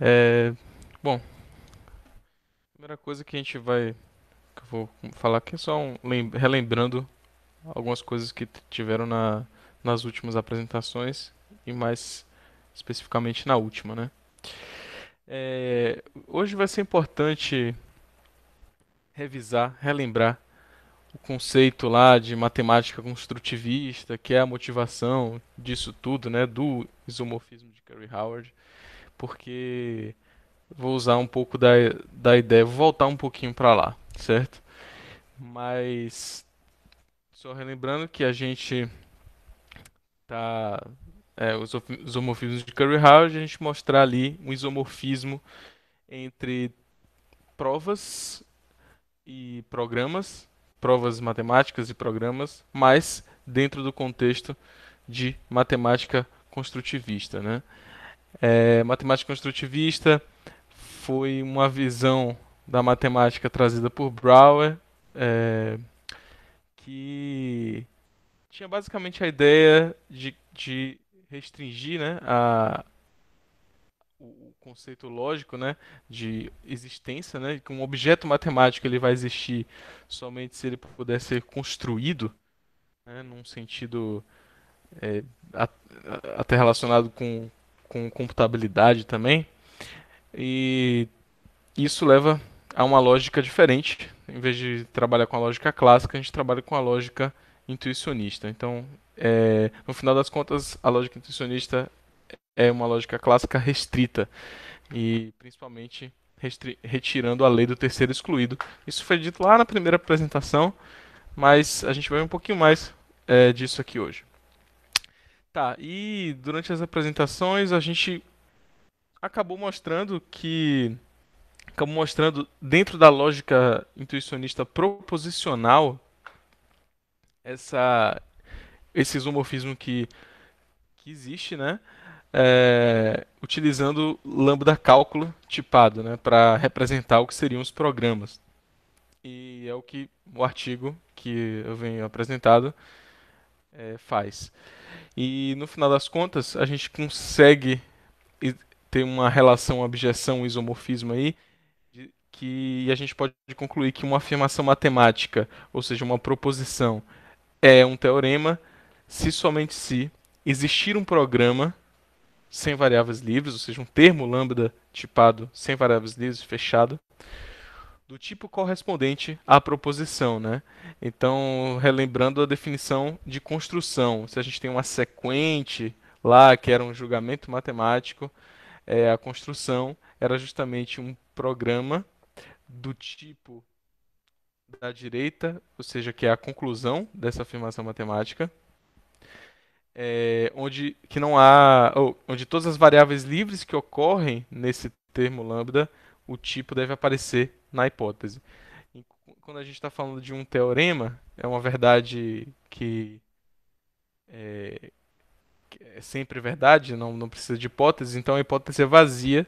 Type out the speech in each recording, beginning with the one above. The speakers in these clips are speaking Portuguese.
É, bom, a primeira coisa que a gente vai. que eu vou falar aqui é só um, relembrando algumas coisas que tiveram na, nas últimas apresentações e mais especificamente na última, né? É, hoje vai ser importante revisar, relembrar o conceito lá de matemática construtivista, que é a motivação disso tudo, né, do isomorfismo de Curry Howard porque vou usar um pouco da, da ideia, vou voltar um pouquinho para lá, certo? Mas só relembrando que a gente tá é, os isomorfismos de Curry howard a gente mostrar ali um isomorfismo entre provas e programas, provas matemáticas e programas, mas dentro do contexto de matemática construtivista, né? É, matemática construtivista foi uma visão da matemática trazida por Brouwer, é, que tinha basicamente a ideia de, de restringir né, a, o conceito lógico né, de existência, né, que um objeto matemático ele vai existir somente se ele puder ser construído, né, num sentido é, até relacionado com, com computabilidade também. E isso leva a uma lógica diferente. Em vez de trabalhar com a lógica clássica, a gente trabalha com a lógica intuicionista. Então, é, no final das contas, a lógica intuicionista é uma lógica clássica restrita e principalmente retirando a lei do terceiro excluído. Isso foi dito lá na primeira apresentação, mas a gente vai um pouquinho mais é, disso aqui hoje. Tá, e durante as apresentações a gente acabou mostrando que acabou mostrando dentro da lógica intuicionista proposicional essa esse isomorfismo que que existe, né? É, utilizando lambda cálculo tipado, né, para representar o que seriam os programas. E é o que o artigo que eu venho apresentado é, faz. E no final das contas, a gente consegue ter uma relação objeção-isomorfismo aí, que a gente pode concluir que uma afirmação matemática, ou seja, uma proposição, é um teorema se somente se existir um programa sem variáveis livres, ou seja, um termo lambda tipado sem variáveis livres, fechado, do tipo correspondente à proposição, né? Então, relembrando a definição de construção, se a gente tem uma sequente lá que era um julgamento matemático, é, a construção era justamente um programa do tipo da direita, ou seja, que é a conclusão dessa afirmação matemática, é, onde que não há, ou, onde todas as variáveis livres que ocorrem nesse termo lambda, o tipo deve aparecer na hipótese. E quando a gente está falando de um teorema, é uma verdade que é, que é, sempre verdade, não, não precisa de hipótese, então a hipótese é vazia,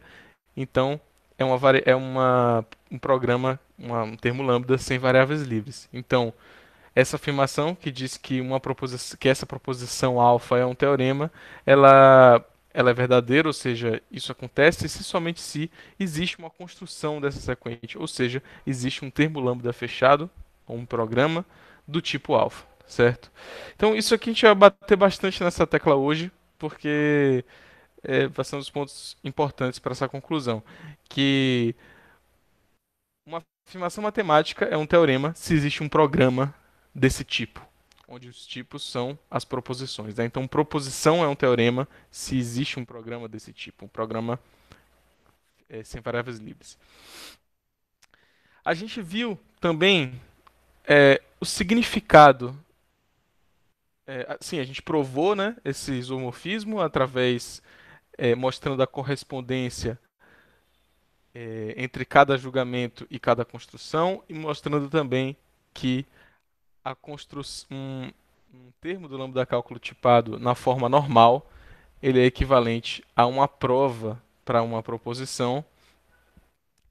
então é, uma, é uma, um programa, uma, um termo lambda sem variáveis livres. Então, essa afirmação que diz que, uma proposi que essa proposição alfa é um teorema, ela ela é verdadeira, ou seja, isso acontece se somente se existe uma construção dessa sequência, ou seja, existe um termo lambda fechado, ou um programa do tipo alfa, certo? Então isso aqui a gente vai bater bastante nessa tecla hoje, porque é, vai ser um dos pontos importantes para essa conclusão, que uma afirmação matemática é um teorema se existe um programa desse tipo, onde os tipos são as proposições. Né? Então, proposição é um teorema se existe um programa desse tipo, um programa é, sem variáveis livres. A gente viu também é, o significado. É, sim, a gente provou né, esse isomorfismo através mostrando a correspondência entre cada julgamento e cada construção e mostrando também que a construção, um, um termo do lambda cálculo tipado na forma normal, ele é equivalente a uma prova para uma proposição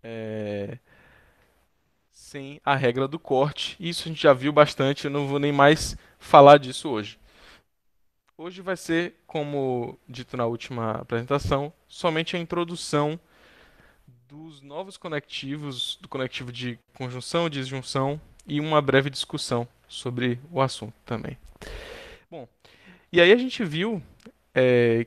é, sem a regra do corte. Isso a gente já viu bastante, eu não vou nem mais falar disso hoje. Hoje vai ser, como dito na última apresentação, somente a introdução dos novos conectivos, do conectivo de conjunção, disjunção, e uma breve discussão sobre o assunto também. Bom, e aí a gente viu é,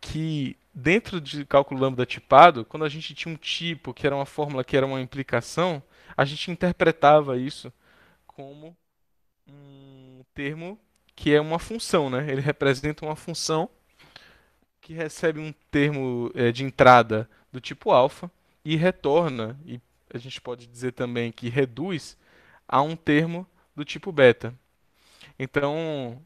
que dentro de cálculo lambda tipado, quando a gente tinha um tipo que era uma fórmula que era uma implicação, a gente interpretava isso como um termo que é uma função, né? Ele representa uma função que recebe um termo é, de entrada do tipo alfa e retorna, e a gente pode dizer também que reduz a um termo do tipo beta. Então,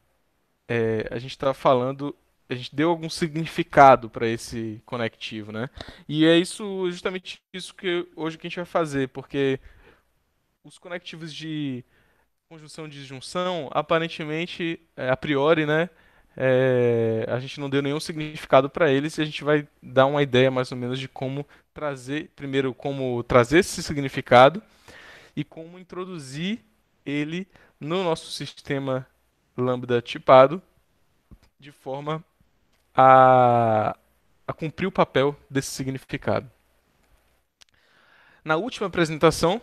é, a gente está falando, a gente deu algum significado para esse conectivo, né? E é isso, justamente isso que hoje que a gente vai fazer, porque os conectivos de conjunção e disjunção, aparentemente, é, a priori, né? É, a gente não deu nenhum significado para eles e a gente vai dar uma ideia mais ou menos de como trazer, primeiro, como trazer esse significado e como introduzir ele no nosso sistema Lambda tipado de forma a, a cumprir o papel desse significado. Na última apresentação,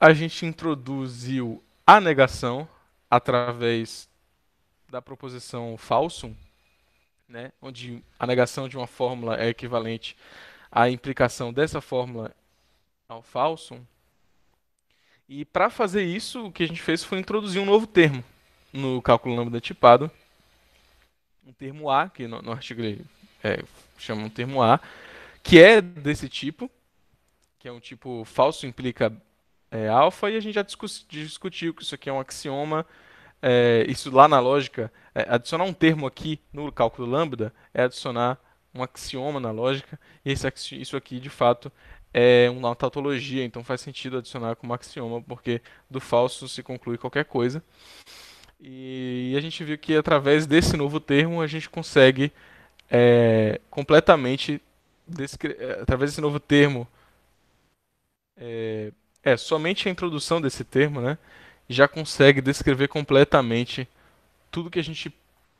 a gente introduziu a negação através da proposição falsum, né, onde a negação de uma fórmula é equivalente à implicação dessa fórmula ao falsum. E para fazer isso, o que a gente fez foi introduzir um novo termo no cálculo lambda tipado. Um termo A, que no, no artigo ele é, chama um termo A, que é desse tipo, que é um tipo falso, implica é, alfa, e a gente já discutiu que isso aqui é um axioma. É, isso lá na lógica, é, adicionar um termo aqui no cálculo lambda é adicionar um axioma na lógica, e esse, isso aqui, de fato, é uma tautologia, então faz sentido adicionar como axioma, porque do falso se conclui qualquer coisa. E a gente viu que através desse novo termo a gente consegue é, completamente, é, através desse novo termo, é, é, somente a introdução desse termo, né, já consegue descrever completamente tudo que a gente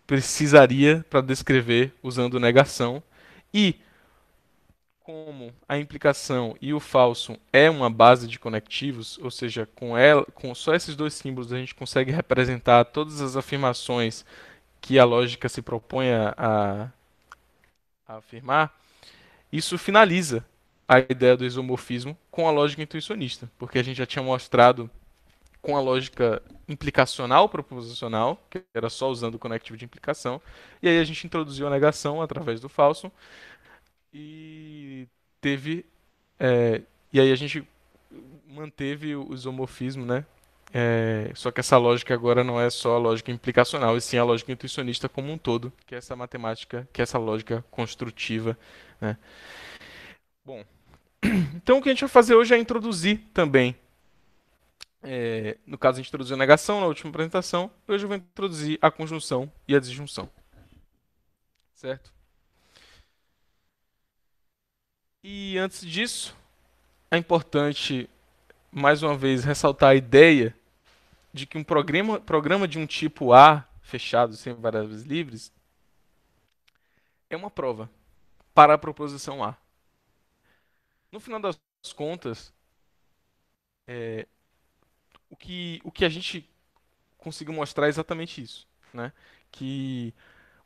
precisaria para descrever usando negação. E como a implicação e o falso é uma base de conectivos, ou seja, com ela, com só esses dois símbolos a gente consegue representar todas as afirmações que a lógica se propõe a, a afirmar. Isso finaliza a ideia do isomorfismo com a lógica intuicionista, porque a gente já tinha mostrado com a lógica implicacional proposicional, que era só usando o conectivo de implicação, e aí a gente introduziu a negação através do falso e teve. É, e aí a gente manteve o isomorfismo, né? É, só que essa lógica agora não é só a lógica implicacional, e sim a lógica intuicionista como um todo, que é essa matemática, que é essa lógica construtiva. Né? Bom, então o que a gente vai fazer hoje é introduzir também. É, no caso, a gente introduziu a negação na última apresentação, hoje eu vou introduzir a conjunção e a disjunção. Certo? E antes disso, é importante mais uma vez ressaltar a ideia de que um programa, programa de um tipo A, fechado, sem variáveis livres, é uma prova para a proposição A. No final das contas, é, o, que, o que a gente conseguiu mostrar é exatamente isso. Né? Que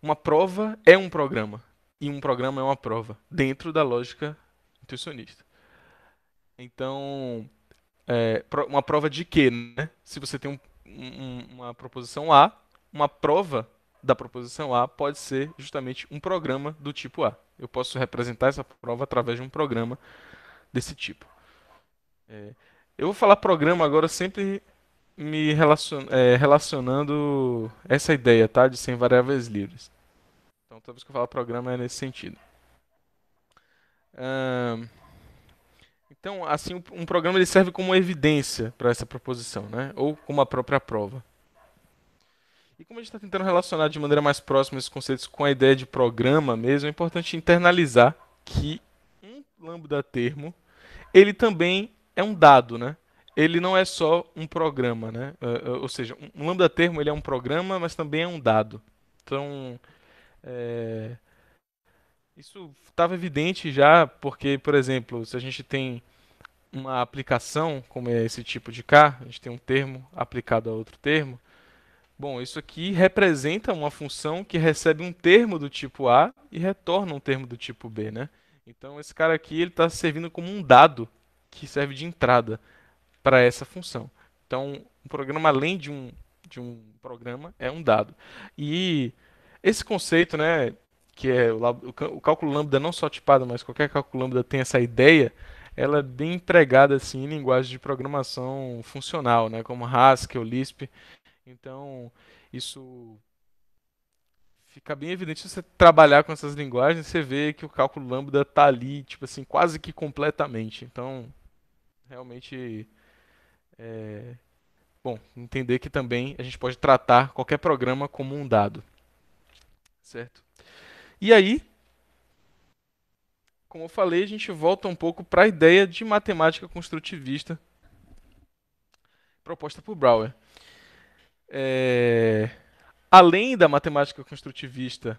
uma prova é um programa, e um programa é uma prova, dentro da lógica nutricionista. Então, é, uma prova de quê, né? Se você tem um, um, uma proposição A, uma prova da proposição A pode ser justamente um programa do tipo A. Eu posso representar essa prova através de um programa desse tipo. É, eu vou falar programa agora sempre me relacion, é, relacionando essa ideia tá, de sem variáveis livres. Então, toda vez que eu falar programa é nesse sentido então, assim, um programa ele serve como evidência para essa proposição, né? ou como a própria prova. E como a gente está tentando relacionar de maneira mais próxima esses conceitos com a ideia de programa mesmo, é importante internalizar que um lambda termo, ele também é um dado, né? Ele não é só um programa, né? ou seja, um lambda termo ele é um programa, mas também é um dado. Então, é, isso estava evidente já, porque, por exemplo, se a gente tem uma aplicação, como é esse tipo de K, a gente tem um termo aplicado a outro termo, bom, isso aqui representa uma função que recebe um termo do tipo A e retorna um termo do tipo B, né? Então, esse cara aqui está servindo como um dado que serve de entrada para essa função. Então, um programa, além de um, de um programa, é um dado. E esse conceito, né, que é o, cálculo lambda não só tipado, mas qualquer cálculo lambda tem essa ideia, ela é bem empregada assim, em linguagens de programação funcional, né, como Haskell, Lisp. Então, isso fica bem evidente se você trabalhar com essas linguagens, você vê que o cálculo lambda está ali, tipo assim, quase que completamente. Então, realmente é... bom, entender que também a gente pode tratar qualquer programa como um dado. Certo? E aí, como eu falei, a gente volta um pouco para a ideia de matemática construtivista proposta por Brouwer. É... Além da matemática construtivista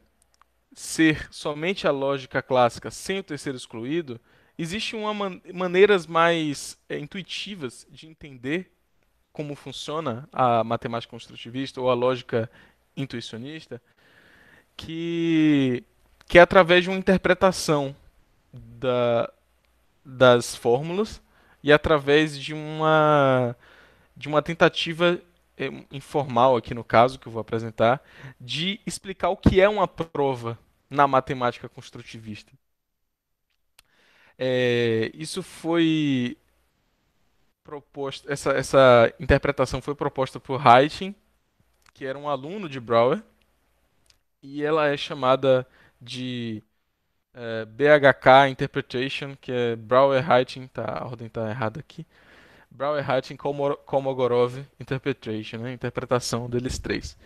ser somente a lógica clássica sem o terceiro excluído, existem man maneiras mais é, intuitivas de entender como funciona a matemática construtivista ou a lógica intuicionista que, que é através de uma interpretação da, das fórmulas e através de uma, de uma tentativa eh, informal aqui no caso que eu vou apresentar de explicar o que é uma prova na matemática construtivista. É, isso foi proposta essa, essa interpretação foi proposta por Haitink, que era um aluno de Brouwer, e ela é chamada de é, eh, BHK Interpretation, que é Brouwer-Heiting, tá, a ordem está errada aqui. Brouwer-Heiting Kolmogorov Interpretation, né, interpretação deles três.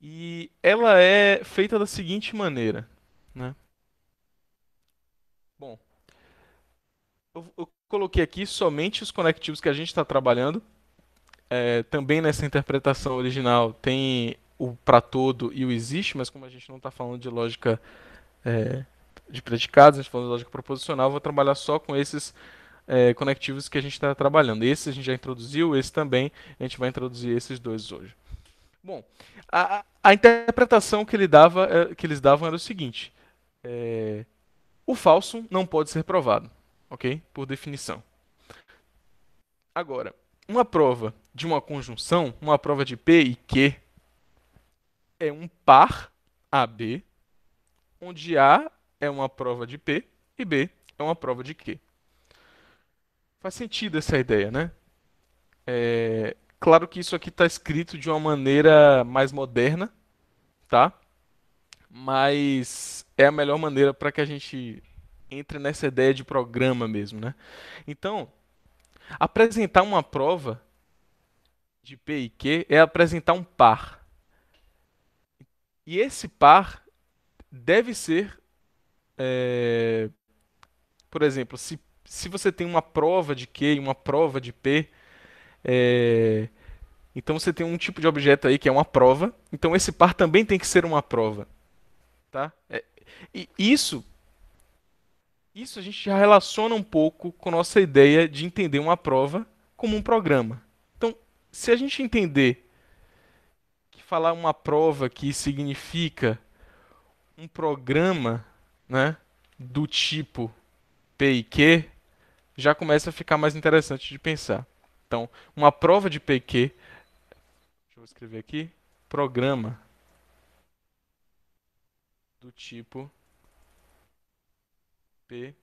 E ela é feita da seguinte maneira, né? Bom, eu, eu coloquei aqui somente os conectivos que a gente está trabalhando. É, também nessa interpretação original tem o para todo e o existe, mas como a gente não está falando de lógica é, de predicados, a gente está falando de lógica proposicional, vou trabalhar só com esses é, conectivos que a gente está trabalhando. Esse a gente já introduziu, esse também, a gente vai introduzir esses dois hoje. Bom, a, a interpretação que, ele dava, é, que eles davam era o seguinte: é, o falso não pode ser provado, ok? Por definição. Agora, uma prova de uma conjunção, uma prova de P e Q, é um par AB, onde A é uma prova de P e B é uma prova de Q. Faz sentido essa ideia, né? É, claro que isso aqui está escrito de uma maneira mais moderna, tá? Mas é a melhor maneira para que a gente entre nessa ideia de programa mesmo, né? Então, apresentar uma prova de P e Q é apresentar um par. E esse par deve ser, é, por exemplo, se, se você tem uma prova de Q e uma prova de P, é, então você tem um tipo de objeto aí que é uma prova, então esse par também tem que ser uma prova. Tá? É, e isso, isso a gente já relaciona um pouco com nossa ideia de entender uma prova como um programa. Então, se a gente entender falar uma prova que significa um programa, né, do tipo P e Q, já começa a ficar mais interessante de pensar. Então, uma prova de p Q, deixa eu escrever aqui, programa do tipo P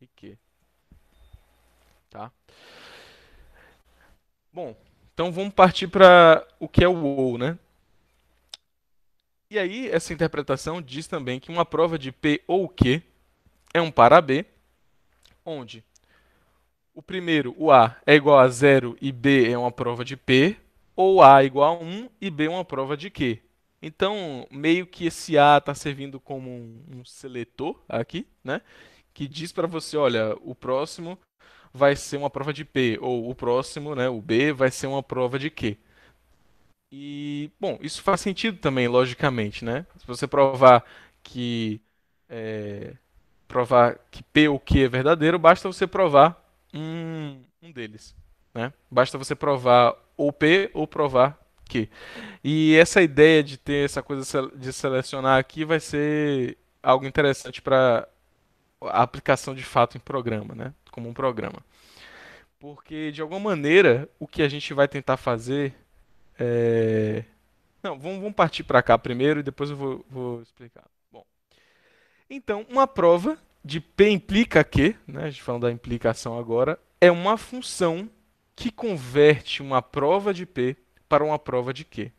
e Q. Tá? Bom, então vamos partir para o que é o WoW, né? E aí essa interpretação diz também que uma prova de P ou Q é um para B, onde o primeiro, o A, é igual a zero e B é uma prova de P, ou A é igual a 1 e B é uma prova de Q. Então, meio que esse A está servindo como um seletor aqui, né? Que diz para você, olha, o próximo vai ser uma prova de P, ou o próximo, né, o B, vai ser uma prova de Q. E, bom, isso faz sentido também, logicamente, né? Se você provar que é, provar que P ou Q é verdadeiro, basta você provar um, um deles, né? Basta você provar ou P ou provar Q. E essa ideia de ter essa coisa de selecionar aqui vai ser algo interessante para a aplicação de fato em programa, né? como um programa. Porque, de alguma maneira, o que a gente vai tentar fazer é. Não, vamos, vamos partir para cá primeiro e depois eu vou, vou, explicar. Bom, então, uma prova de P implica Q, né, a gente falando da implicação agora, é uma função que converte uma prova de P para uma prova de Q.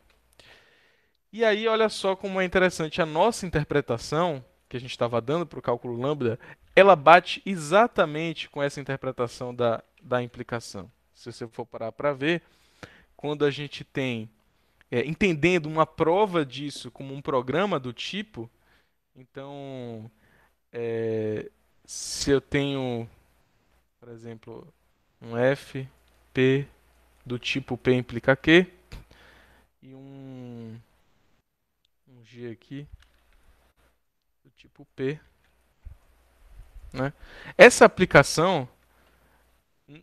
E aí, olha só como é interessante a nossa interpretação que a gente estava dando para o cálculo lambda ela bate exatamente com essa interpretação da, da implicação. Se você for parar para ver, quando a gente tem, é, entendendo uma prova disso como um programa do tipo, então, é, se eu tenho, por exemplo, um F, P do tipo P implica Q, e um, um G aqui do tipo P né? Essa aplicação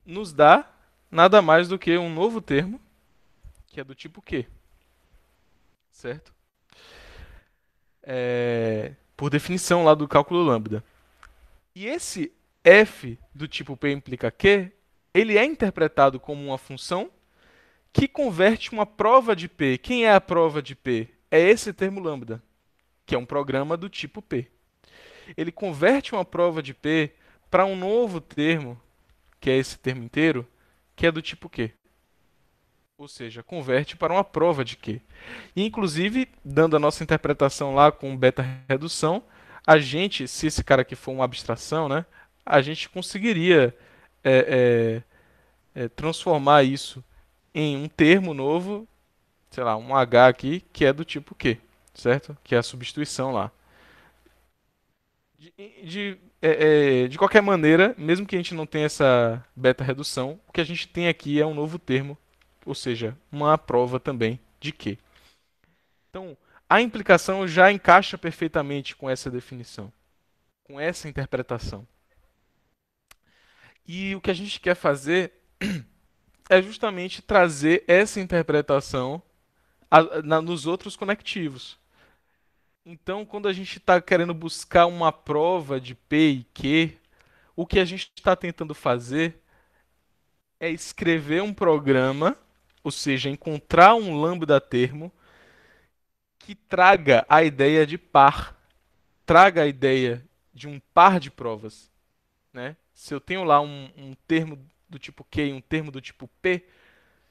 nos dá nada mais do que um novo termo, que é do tipo Q. Certo? É, por definição lá do cálculo lambda. E esse f do tipo P implica Q, ele é interpretado como uma função que converte uma prova de P. Quem é a prova de P? É esse termo lambda, que é um programa do tipo P ele converte uma prova de P para um novo termo, que é esse termo inteiro, que é do tipo Q. Ou seja, converte para uma prova de Q. E, inclusive, dando a nossa interpretação lá com beta redução, a gente, se esse cara aqui for uma abstração, né, a gente conseguiria é, é, é, transformar isso em um termo novo, sei lá, um H aqui, que é do tipo Q, certo? Que é a substituição lá. De, de, é, é, de qualquer maneira, mesmo que a gente não tenha essa beta redução, o que a gente tem aqui é um novo termo, ou seja, uma prova também de que. Então, a implicação já encaixa perfeitamente com essa definição, com essa interpretação. E o que a gente quer fazer é justamente trazer essa interpretação a, a, nos outros conectivos. Então, quando a gente está querendo buscar uma prova de P e Q, o que a gente está tentando fazer é escrever um programa, ou seja, encontrar um lambda termo que traga a ideia de par, traga a ideia de um par de provas. Né? Se eu tenho lá um, um termo do tipo Q e um termo do tipo P,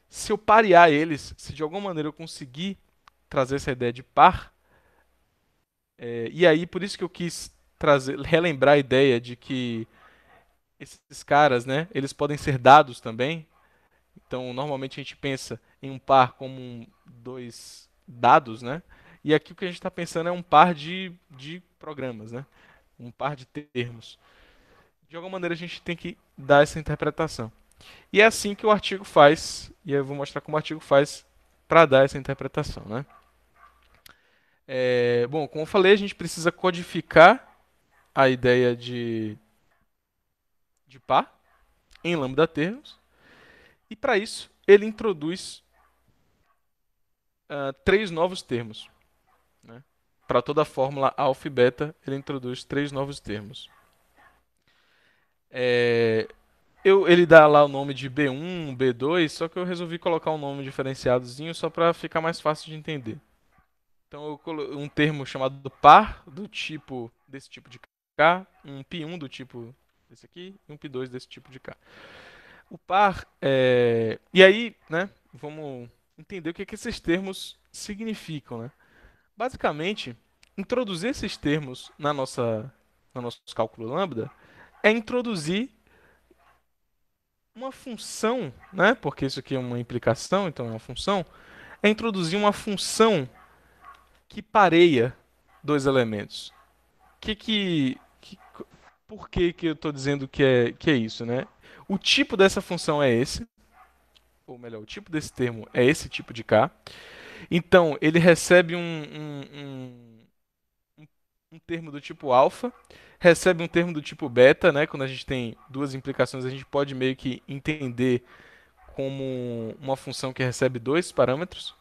se eu parear eles, se de alguma maneira eu conseguir trazer essa ideia de par, é, e aí, por isso que eu quis trazer, relembrar a ideia de que esses caras, né, eles podem ser dados também. Então, normalmente a gente pensa em um par como um, dois dados, né? E aqui o que a gente está pensando é um par de, de programas, né? Um par de termos. De alguma maneira a gente tem que dar essa interpretação. E é assim que o artigo faz, e eu vou mostrar como o artigo faz para dar essa interpretação, né? É, bom, como eu falei, a gente precisa codificar a ideia de, de pá em lambda termos. E para isso, ele introduz uh, três novos termos. Né? Para toda a fórmula alfa e beta, ele introduz três novos termos. É, eu, ele dá lá o nome de B1, B2, só que eu resolvi colocar um nome diferenciadozinho só para ficar mais fácil de entender. Então eu um termo chamado par do tipo desse tipo de K, um pi1 do tipo desse aqui e um pi2 desse tipo de K. O par é... E aí, né, vamos entender o que, é que esses termos significam, né? Basicamente, introduzir esses termos na nossa no nosso cálculo lambda é introduzir uma função, né? Porque isso aqui é uma implicação, então é uma função, é introduzir uma função que pareia dois elementos. Que que, que por que, que eu estou dizendo que é, que é isso, né? O tipo dessa função é esse, ou melhor, o tipo desse termo é esse tipo de K. Então, ele recebe um, um, um, um termo do tipo alfa, recebe um termo do tipo beta, né? Quando a gente tem duas implicações, a gente pode meio que entender como uma função que recebe dois parâmetros.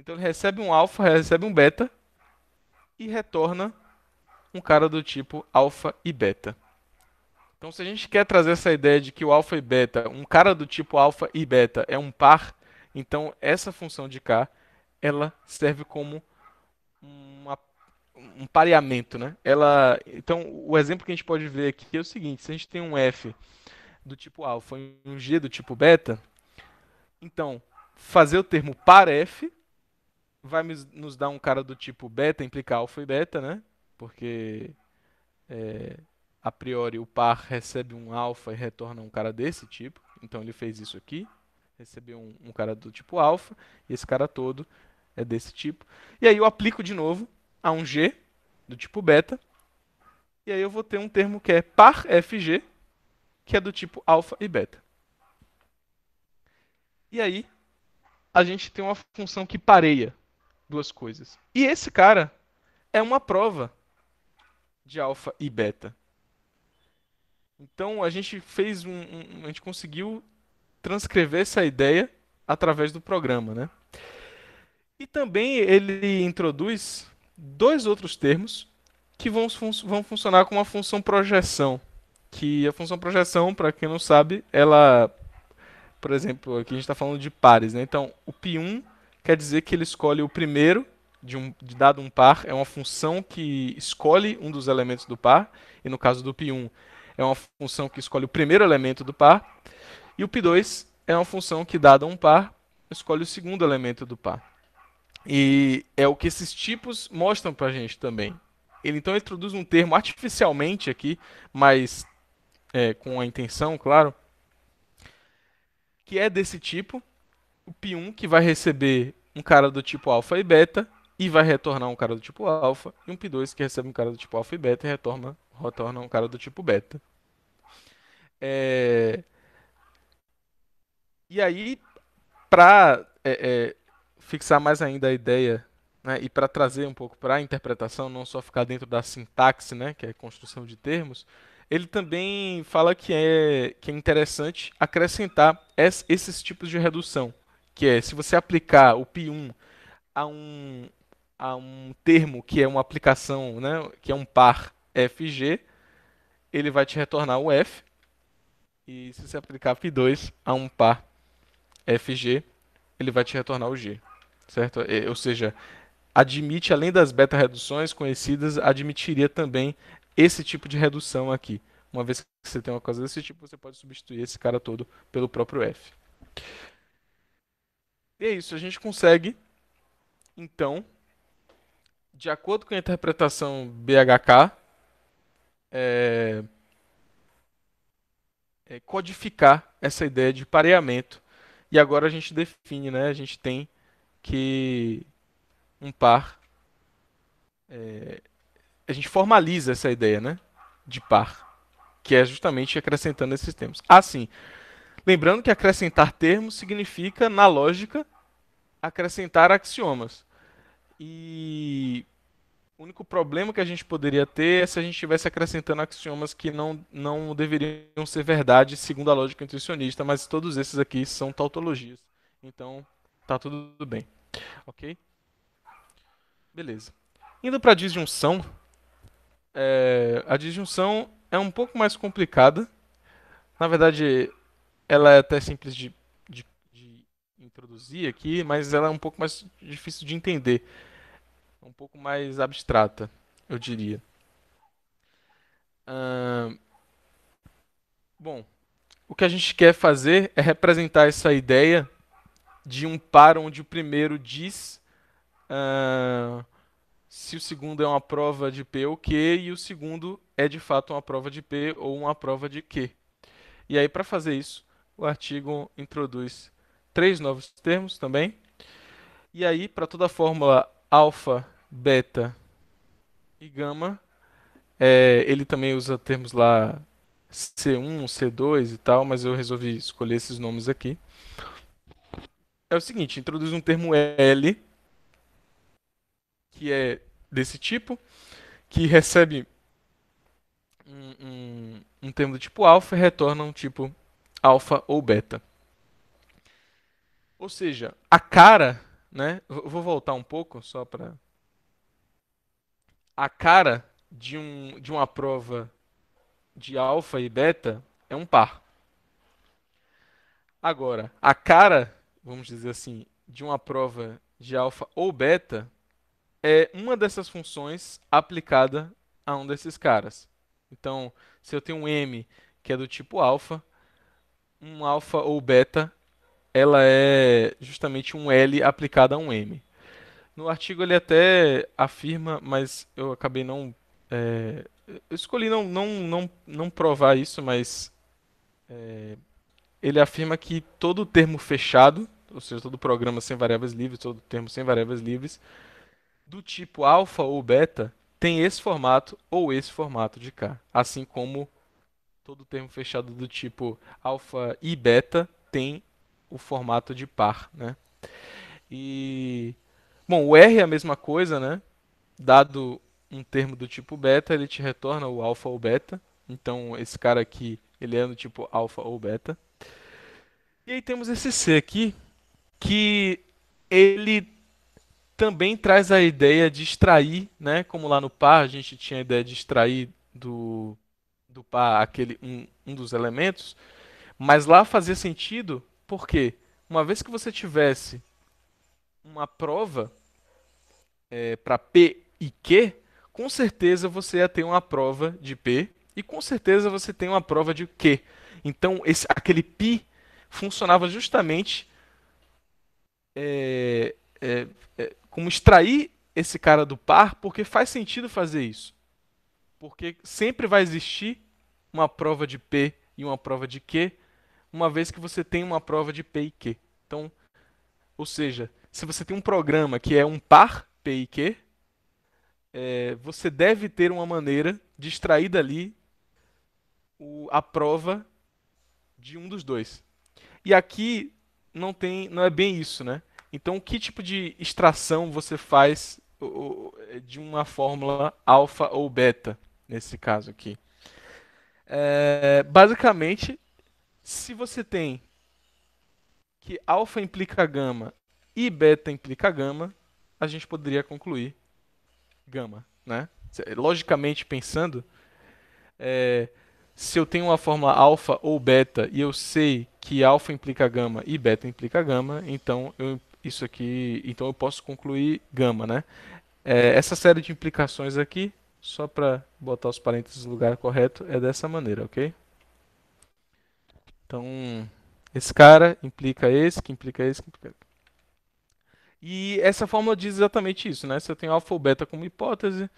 Então ele recebe um alfa, recebe um beta e retorna um cara do tipo alfa e beta. Então se a gente quer trazer essa ideia de que o alfa e beta, um cara do tipo alfa e beta é um par, então essa função de k, ela serve como uma, um pareamento, né? Ela, então o exemplo que a gente pode ver aqui é o seguinte, se a gente tem um f do tipo alfa e um g do tipo beta, então fazer o termo par f vai nos dar um cara do tipo beta implica alfa e beta, né? Porque é, a priori o par recebe um alfa e retorna um cara desse tipo. Então ele fez isso aqui. Recebeu um, um cara do tipo alfa. E esse cara todo é desse tipo. E aí eu aplico de novo a um G do tipo beta. E aí eu vou ter um termo que é par FG, que é do tipo alfa e beta. E aí a gente tem uma função que pareia duas coisas. E esse cara é uma prova de alfa e beta. Então a gente fez um, um, a gente conseguiu transcrever essa ideia através do programa, né? E também ele introduz dois outros termos que vão, fun vão funcionar como a função projeção, que a função projeção, para quem não sabe, ela por exemplo, aqui a gente está falando de pares, né? Então, o pi1 quer dizer que ele escolhe o primeiro de, um, de dado um par, é uma função que escolhe um dos elementos do par, e no caso do p 1 é uma função que escolhe o primeiro elemento do par, e o p2 é uma função que, dado um par, escolhe o segundo elemento do par. E é o que esses tipos mostram para a gente também. Ele então introduz um termo artificialmente aqui, mas é, com a intenção, claro, que é desse tipo, o P1 que vai receber um cara do tipo alfa e beta e vai retornar um cara do tipo alfa, e um P2 que recebe um cara do tipo alfa e beta e retorna, retorna um cara do tipo beta. É... E aí, para é, é, fixar mais ainda a ideia né, e para trazer um pouco para a interpretação, não só ficar dentro da sintaxe, né, que é construção de termos, ele também fala que é, que é interessante acrescentar es, esses tipos de redução que é se você aplicar o pi1 a um, a um termo que é uma aplicação, né, que é um par fg, ele vai te retornar o f. E se você aplicar pi2 a um par fg, ele vai te retornar o g. Certo? É, ou seja, admite, além das beta reduções conhecidas, admitiria também esse tipo de redução aqui. Uma vez que você tem uma coisa desse tipo, você pode substituir esse cara todo pelo próprio f. E é isso, a gente consegue, então, de acordo com a interpretação BHK, é, é codificar essa ideia de pareamento. E agora a gente define, né? A gente tem que um par. É, a gente formaliza essa ideia, né? De par. Que é justamente acrescentando esses termos. Assim. Ah, Lembrando que acrescentar termos significa, na lógica, acrescentar axiomas. E o único problema que a gente poderia ter é se a gente estivesse acrescentando axiomas que não, não deveriam ser verdade, segundo a lógica intuicionista, mas todos esses aqui são tautologias. Então, tá tudo bem. Ok? Beleza. Indo para a disjunção, é, a disjunção é um pouco mais complicada. Na verdade, ela é até simples de, de, de introduzir aqui, mas ela é um pouco mais difícil de entender. É um pouco mais abstrata, eu diria. Hum, bom, o que a gente quer fazer é representar essa ideia de um par onde o primeiro diz uh, se o segundo é uma prova de P ou Q e o segundo é de fato uma prova de P ou uma prova de Q. E aí, para fazer isso, o artigo introduz três novos termos também. E aí, para toda a fórmula alfa, beta e gama, é, ele também usa termos lá C1, C2 e tal, mas eu resolvi escolher esses nomes aqui. É o seguinte, introduz um termo L, que é desse tipo, que recebe um, um, um termo do tipo alfa e retorna um tipo alfa ou beta. Ou seja, a cara, né? Vou voltar um pouco só para a cara de um de uma prova de alfa e beta é um par. Agora, a cara, vamos dizer assim, de uma prova de alfa ou beta é uma dessas funções aplicada a um desses caras. Então, se eu tenho um m que é do tipo alfa, um alfa ou beta, ela é justamente um L aplicado a um M. No artigo ele até afirma, mas eu acabei não. É, eu escolhi não, não, não, não provar isso, mas é, ele afirma que todo termo fechado, ou seja, todo programa sem variáveis livres, todo termo sem variáveis livres, do tipo alfa ou beta, tem esse formato ou esse formato de K, assim como todo termo fechado do tipo alfa e beta tem o formato de par, né? E bom, o R é a mesma coisa, né? Dado um termo do tipo beta, ele te retorna o alfa ou beta. Então esse cara aqui, ele é do tipo alfa ou beta. E aí temos esse C aqui, que ele também traz a ideia de extrair, né? Como lá no par a gente tinha a ideia de extrair do dupar aquele um, um dos elementos, mas lá fazia sentido porque uma vez que você tivesse uma prova é, para P e Q, com certeza você ia ter uma prova de P e com certeza você tem uma prova de Q. Então esse, aquele pi funcionava justamente é, é, é como extrair esse cara do par, porque faz sentido fazer isso. Porque sempre vai existir uma prova de P e uma prova de Q, uma vez que você tem uma prova de P e Q. Então, ou seja, se você tem um programa que é um par P e Q, é, você deve ter uma maneira de extrair dali o, a prova de um dos dois. E aqui não tem, não é bem isso, né? Então, que tipo de extração você faz de uma fórmula alfa ou beta? nesse caso aqui. É, basicamente, se você tem que alfa implica gama e beta implica gama, a gente poderia concluir gama, né? Logicamente pensando, é, se eu tenho uma fórmula alfa ou beta e eu sei que alfa implica gama e beta implica gama, então eu, isso aqui, então eu posso concluir gama, né? É, essa série de implicações aqui só para botar os parênteses no lugar correto, é dessa maneira, ok? Então, esse cara implica esse, que implica esse, que implica... E essa fórmula diz exatamente isso, né? Se eu tenho alfa ou beta como hipótese,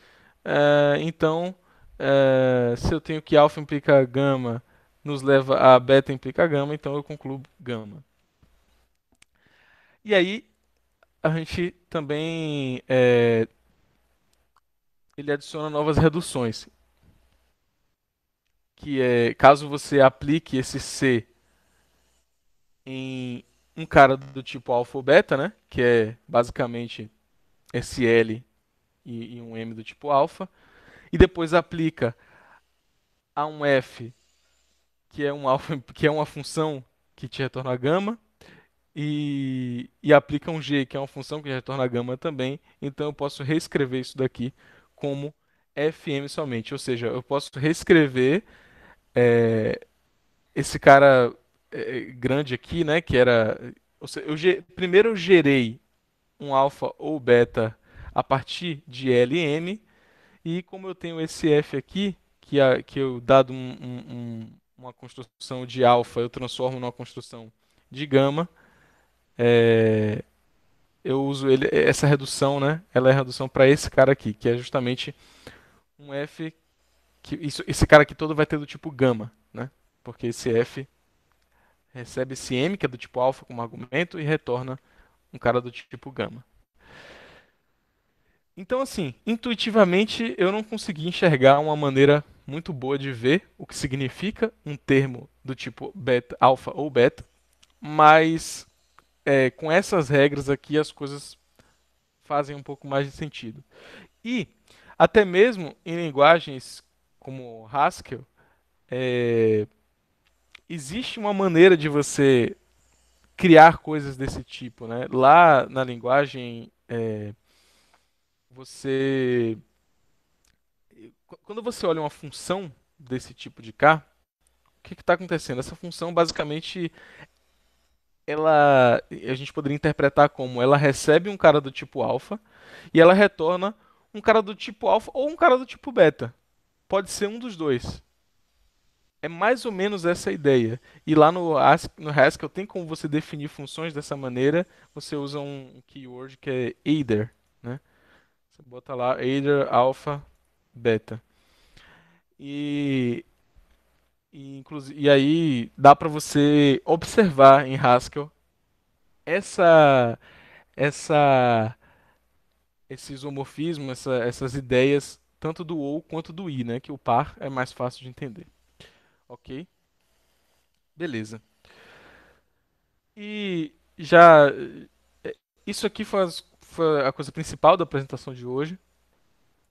é, então, é, se eu tenho que alfa implica gama, nos leva a beta implica gama, então eu concluo gama. E aí, a gente também é, ele adiciona novas reduções. Que é, caso você aplique esse C em um cara do tipo alfa ou beta, né? Que é basicamente SL e, e um M do tipo alfa. E depois aplica a um F, que é, um alfa, que é uma função que te retorna gama. E, e aplica um G, que é uma função que retorna gama também. Então eu posso reescrever isso daqui como FM somente. Ou seja, eu posso reescrever é, esse cara é, é grande aqui, né? Que era. Seja, eu, primeiro eu gerei um alfa ou beta a partir de LN. E como eu tenho esse F aqui, que, a, que eu, dado um, um, uma construção de alfa, eu transformo numa construção de gama. É, eu uso ele, é, essa redução, né? Ela é redução para esse cara aqui, que é justamente um f que isso, esse cara aqui todo vai ter do tipo gama, né? Porque esse f recebe esse m que é do tipo alfa como argumento e retorna um cara do tipo gama. Então, assim, intuitivamente eu não consegui enxergar uma maneira muito boa de ver o que significa um termo do tipo beta, alfa ou beta, mas é, com essas regras aqui as coisas fazem um pouco mais de sentido. E até mesmo em linguagens como Haskell, é, existe uma maneira de você criar coisas desse tipo, né? Lá na linguagem é, você quando você olha uma função desse tipo de K, o que está acontecendo? Essa função basicamente ela a gente poderia interpretar como ela recebe um cara do tipo alfa e ela retorna um cara do tipo alfa ou um cara do tipo beta. Pode ser um dos dois. É mais ou menos essa a ideia. E lá no, no Haskell tem como você definir funções dessa maneira. Você usa um keyword que é either. Né? Você bota lá either alpha beta. E e, e aí dá para você observar em Haskell essa essa esse isomorfismo, essa, essas ideias tanto do ou quanto do i, né, que o par é mais fácil de entender. OK? Beleza. E já é, isso aqui foi, foi a coisa principal da apresentação de hoje,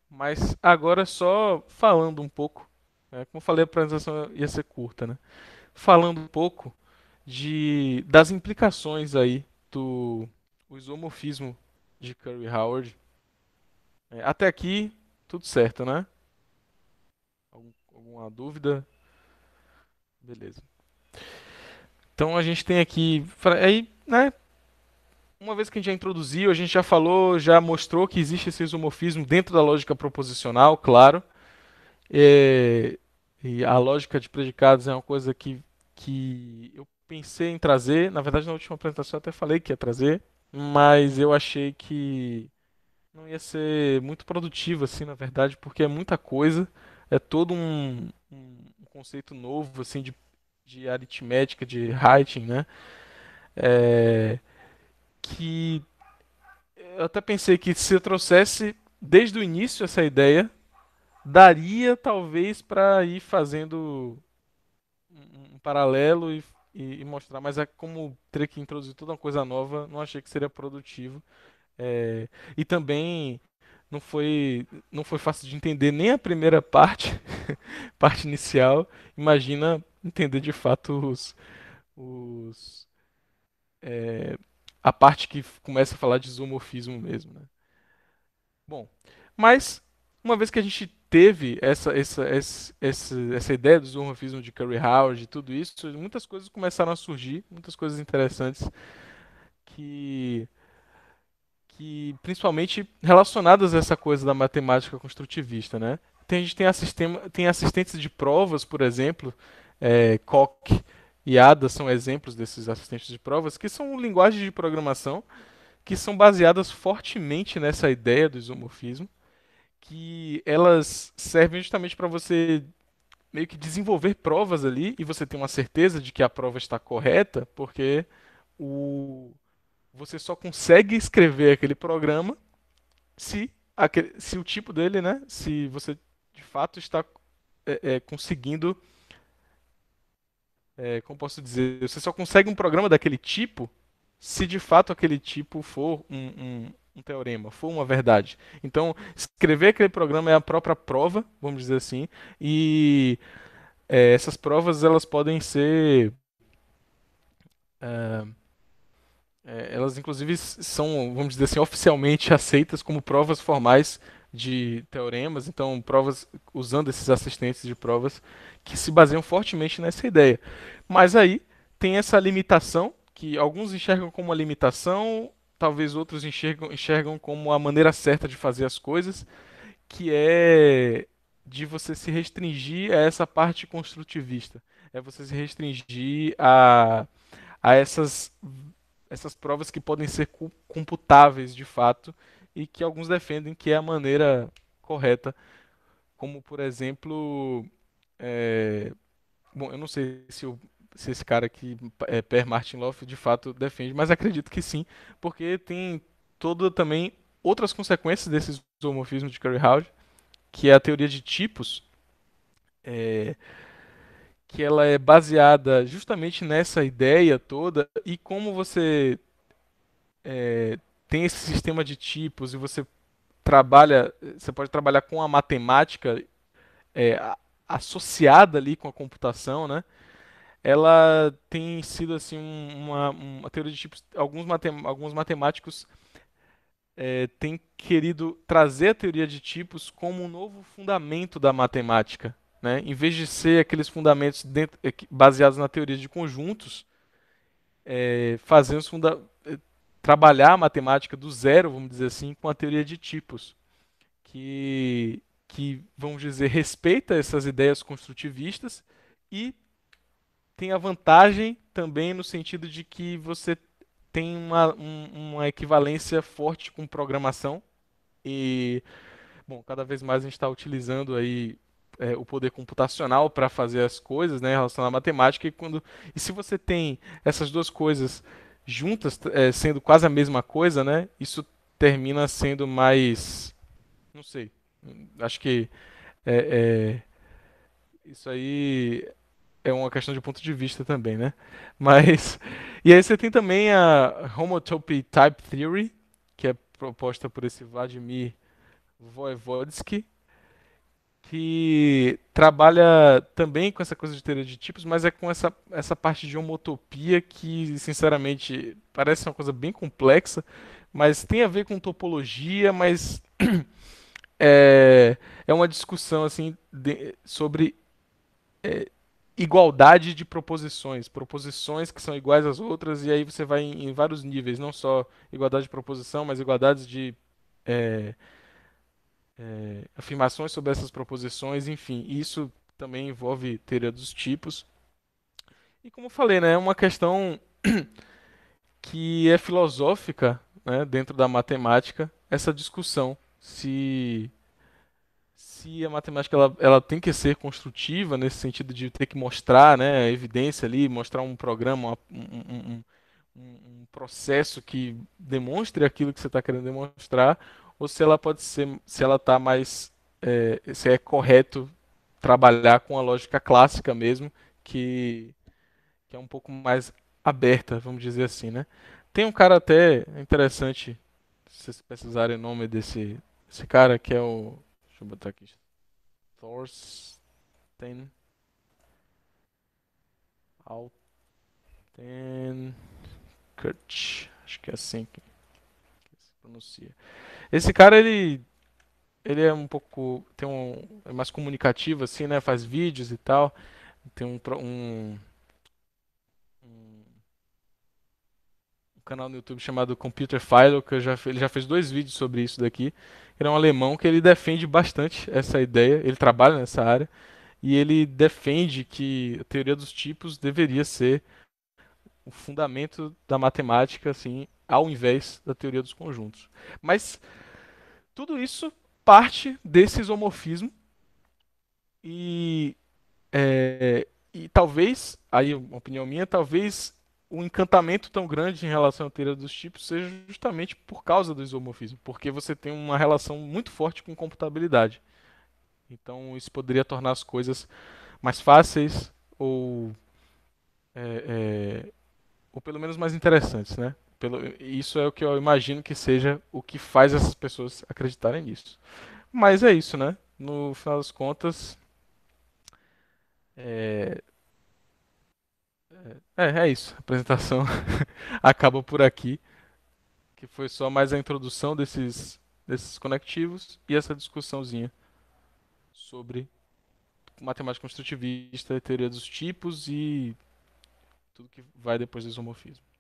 mas agora só falando um pouco é, como eu falei, a apresentação ia ser curta, né? Falando um pouco de das implicações aí do o isomorfismo de Curry Howard. É, até aqui tudo certo, né? Algum, alguma dúvida? Beleza. Então a gente tem aqui, aí, né? Uma vez que a gente já introduziu, a gente já falou, já mostrou que existe esse isomorfismo dentro da lógica proposicional, claro. É, e a lógica de predicados é uma coisa que, que eu pensei em trazer. Na verdade, na última apresentação eu até falei que ia trazer, mas eu achei que não ia ser muito produtivo, assim, na verdade, porque é muita coisa, é todo um, um conceito novo, assim, de, de aritmética, de writing, né? É, que eu até pensei que se eu trouxesse desde o início essa ideia daria talvez para ir fazendo um paralelo e, e, e, mostrar, mas é como ter que introduzir toda uma coisa nova, não achei que seria produtivo. É, e também não foi não foi fácil de entender nem a primeira parte, parte inicial. Imagina entender de fato os, os é, a parte que começa a falar de zoomorfismo mesmo, né? Bom, mas uma vez que a gente teve essa, essa, essa, essa, ideia do zoomorfismo de Curry Howard e tudo isso, muitas coisas começaram a surgir, muitas coisas interessantes que que principalmente relacionadas a essa coisa da matemática construtivista, né? Tem, a gente tem, a sistema, tem assistentes de provas, por exemplo, é, Koch e ADA são exemplos desses assistentes de provas, que são linguagens de programação que são baseadas fortemente nessa ideia do isomorfismo que elas servem justamente para você meio que desenvolver provas ali e você tem uma certeza de que a prova está correta, porque o você só consegue escrever aquele programa se aquele, se o tipo dele, né, se você de fato está é, é, conseguindo é, como posso dizer, você só consegue um programa daquele tipo se de fato aquele tipo for um, um, um teorema, for uma verdade. Então, escrever aquele programa é a própria prova, vamos dizer assim, e é, essas provas elas podem ser. É, é, elas, inclusive, são, vamos dizer assim, oficialmente aceitas como provas formais de teoremas, então provas usando esses assistentes de provas que se baseiam fortemente nessa ideia. Mas aí tem essa limitação que alguns enxergam como uma limitação, talvez outros enxergam, enxergam como a maneira certa de fazer as coisas, que é de você se restringir a essa parte construtivista. É você se restringir a, a essas, essas provas que podem ser computáveis de fato e que alguns defendem que é a maneira correta. Como, por exemplo, é... bom, eu não sei se o se esse cara aqui, é, Per Martin Love, de fato defende, mas acredito que sim, porque tem toda também outras consequências desse homofismos de curry Curryhouse, que é a teoria de tipos, é, que ela é baseada justamente nessa ideia toda e como você é, tem esse sistema de tipos e você trabalha, você pode trabalhar com a matemática é, associada ali com a computação, né? ela tem sido assim uma, uma teoria de tipos. Alguns, matem, alguns matemáticos é, têm querido trazer a teoria de tipos como um novo fundamento da matemática. Né? Em vez de ser aqueles fundamentos dentro, é, baseados na teoria de conjuntos, é, funda é, trabalhar a matemática do zero, vamos dizer assim, com a teoria de tipos, que, que vamos dizer, respeita essas ideias construtivistas e tem a vantagem também no sentido de que você tem uma, um, uma equivalência forte com programação e bom cada vez mais a gente está utilizando aí é, o poder computacional para fazer as coisas né, em relação à matemática e quando e se você tem essas duas coisas juntas é, sendo quase a mesma coisa né isso termina sendo mais não sei acho que é, é isso aí é uma questão de ponto de vista também, né? Mas e aí você tem também a homotopy type theory, que é proposta por esse Vladimir Voevodsky, que trabalha também com essa coisa de teoria de tipos, mas é com essa, essa parte de homotopia que, sinceramente, parece uma coisa bem complexa, mas tem a ver com topologia, mas é, é uma discussão assim de, sobre é, igualdade de proposições, proposições que são iguais às outras, e aí você vai em, em vários níveis, não só igualdade de proposição, mas igualdades de é, é, afirmações sobre essas proposições, enfim, isso também envolve teoria dos tipos. E como eu falei, né, é uma questão que é filosófica né, dentro da matemática, essa discussão se se a matemática ela, ela tem que ser construtiva nesse sentido de ter que mostrar né, a evidência ali, mostrar um programa, um, um, um processo que demonstre aquilo que você está querendo demonstrar, ou se ela pode ser, se ela está mais, é, se é correto trabalhar com a lógica clássica mesmo, que, que é um pouco mais aberta, vamos dizer assim, né? Tem um cara até interessante, se vocês precisarem o nome desse, desse cara, que é o Deixa eu botar aqui. Thorsten Altenkirch. Acho que é assim que, que se pronuncia. Esse cara, ele ele é um pouco tem um é mais comunicativo assim né faz vídeos e tal tem um, um um canal no YouTube chamado Computer File, que já, ele já fez dois vídeos sobre isso daqui. Ele é um alemão que ele defende bastante essa ideia, ele trabalha nessa área, e ele defende que a teoria dos tipos deveria ser o fundamento da matemática, assim, ao invés da teoria dos conjuntos. Mas tudo isso parte desse isomorfismo e, é, e talvez, aí uma opinião minha, talvez um encantamento tão grande em relação à teoria dos tipos seja justamente por causa do isomorfismo, porque você tem uma relação muito forte com computabilidade. Então isso poderia tornar as coisas mais fáceis ou é, é, ou pelo menos mais interessantes, né? Pelo, isso é o que eu imagino que seja o que faz essas pessoas acreditarem nisso. Mas é isso, né? No final das contas, é, é, é isso. A apresentação acaba por aqui, que foi só mais a introdução desses, desses conectivos e essa discussãozinha sobre matemática construtivista, teoria dos tipos e tudo que vai depois do isomorfismo.